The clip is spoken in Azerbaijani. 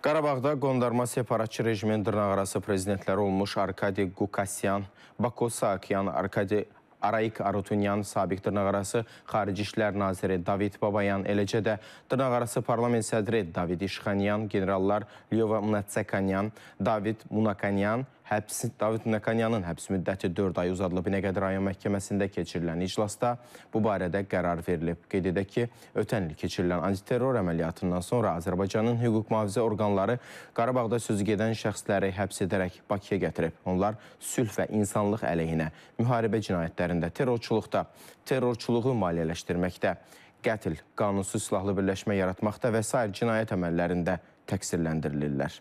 Qarabağda qondarma separatçı rejimin dırnaqarası prezidentləri olmuş Arkadi Qukasyan, Bako Saakyan, Arkadi Araik Arutunyan, sabiq dırnaqarası Xarici İşlər Naziri David Babayan, eləcə də dırnaqarası parlament sədri David İşxanyan, generallar Lyova Mnatsekanyan, David Munakanyan, həbs David Nəkanyanın həbs müddəti 4 ay uzadılıb. İnəqədi rayon məhkəməsində keçirilən iclasda bu barədə qərar verilib. Qeyd edək ki, ötən il keçirilən antiterror əməliyyatından sonra Azərbaycanın hüquq mühafizə orqanları Qarabağda sözü gedən şəxsləri həbs edərək Bakıya gətirib. Onlar sülh və insanlıq əleyhinə, müharibə cinayətlərində, terrorçuluqda, terrorçuluğu maliyyələşdirməkdə, qətl, qanunsuz silahlı birləşmə yaratmaqda və sair cinayət əməllərində təqsirləndirilirlər.